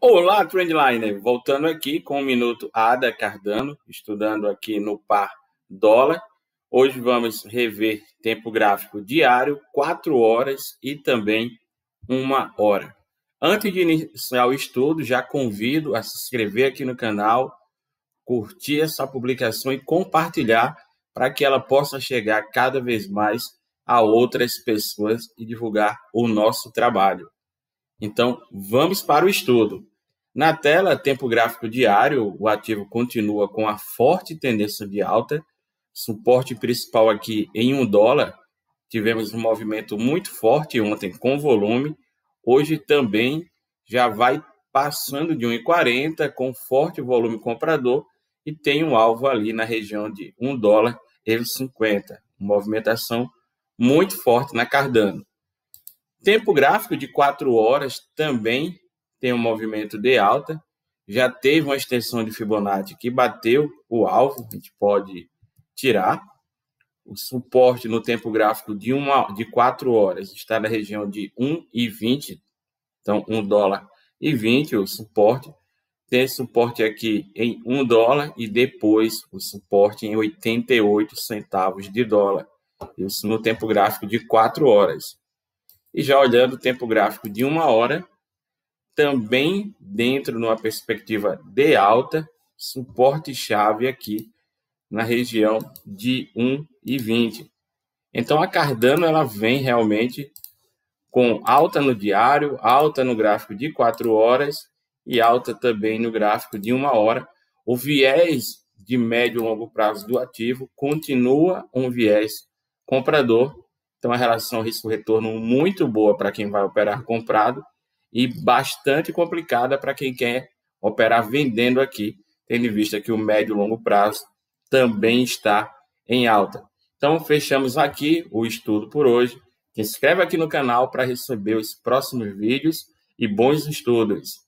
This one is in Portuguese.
Olá, Trendliner! Voltando aqui com o um Minuto Ada Cardano, estudando aqui no par dólar. Hoje vamos rever tempo gráfico diário, 4 horas e também uma hora. Antes de iniciar o estudo, já convido a se inscrever aqui no canal, curtir essa publicação e compartilhar para que ela possa chegar cada vez mais a outras pessoas e divulgar o nosso trabalho. Então, vamos para o estudo. Na tela, tempo gráfico diário, o ativo continua com a forte tendência de alta, suporte principal aqui em um dólar. Tivemos um movimento muito forte ontem com volume, hoje também já vai passando de 1,40 com forte volume comprador e tem um alvo ali na região de 1 dólar e 50. Movimentação muito forte na Cardano. Tempo gráfico de 4 horas também tem um movimento de alta, já teve uma extensão de Fibonacci que bateu o alvo, a gente pode tirar. O suporte no tempo gráfico de, uma, de 4 horas está na região de 1,20, então 1 dólar e 20 o suporte. Tem suporte aqui em 1 dólar e depois o suporte em 88 centavos de dólar. Isso no tempo gráfico de 4 horas. E já olhando o tempo gráfico de 1 hora, também dentro de uma perspectiva de alta, suporte-chave aqui na região de 1,20. Então a Cardano ela vem realmente com alta no diário, alta no gráfico de 4 horas e alta também no gráfico de 1 hora. O viés de médio e longo prazo do ativo continua um viés comprador. Então a relação risco-retorno muito boa para quem vai operar comprado e bastante complicada para quem quer operar vendendo aqui, tendo em vista que o médio e longo prazo também está em alta. Então, fechamos aqui o estudo por hoje. Se inscreve aqui no canal para receber os próximos vídeos e bons estudos!